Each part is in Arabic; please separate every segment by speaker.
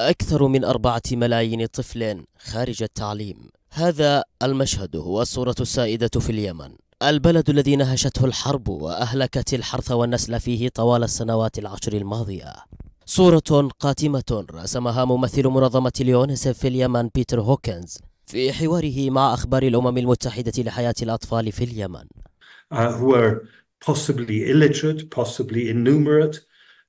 Speaker 1: أكثر من أربعة ملايين طفل خارج التعليم هذا المشهد هو الصورة السائدة في اليمن البلد الذي نهشته الحرب وأهلكت الحرث والنسل فيه طوال السنوات العشر الماضية صورة قاتمة رسمها ممثل منظمة اليونسف في اليمن بيتر هوكنز في حواره مع أخبار الأمم المتحدة لحياة الأطفال في اليمن
Speaker 2: uh, who are possibly illiterate, possibly innumerate,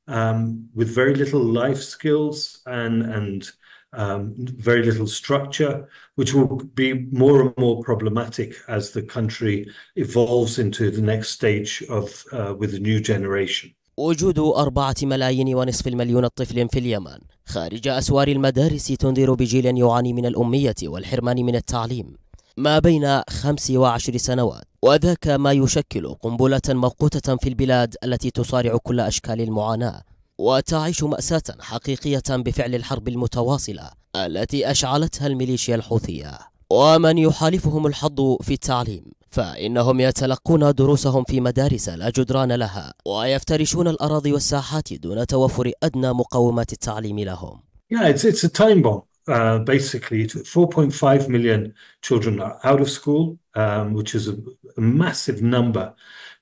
Speaker 2: Um, with very little life skills and, and um, very little structure, which will be more and more problematic as the country evolves into the next stage of uh, with the new generation.
Speaker 1: وجود أربعة ملايين ونصف المليون طفل في اليمن خارج أسوار المدارس تنذر بجيل يعاني من الأمية والحرمان من التعليم ما بين خمس وعشر سنوات وذاك ما يشكل قنبلة موقوتة في البلاد التي تصارع كل أشكال المعاناة وتعيش مأساة حقيقية بفعل الحرب المتواصلة التي أشعلتها الميليشيا الحوثية ومن يحالفهم الحظ في التعليم فإنهم يتلقون دروسهم في مدارس لا جدران لها
Speaker 2: ويفترشون
Speaker 1: الأراضي والساحات دون توفر أدنى مقومات التعليم لهم
Speaker 2: Yeah, it's, it's a time bomb. Uh, basically 4.5 million children are out of school, um, which is a, a, massive number.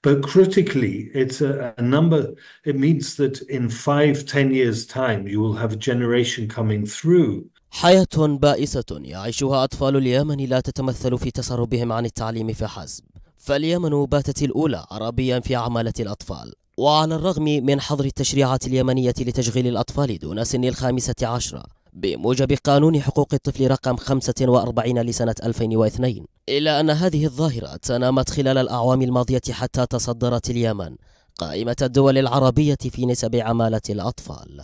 Speaker 2: But critically, it's a, a, number, it means that in five, ten years' time, you will have a generation coming through. حياة بائسة يعيشها أطفال اليمن لا تتمثل في
Speaker 1: تسربهم عن التعليم فحسب فاليمن باتت الأولى عربيا في عمالة الأطفال وعلى الرغم من حظر التشريعات اليمنية لتشغيل الأطفال دون سن الخامسة عشرة بموجب قانون حقوق الطفل رقم 45 لسنة 2002 إلا أن هذه الظاهرة تنامت خلال الأعوام الماضية حتى تصدرت اليمن قائمة الدول العربية في نسب عمالة الأطفال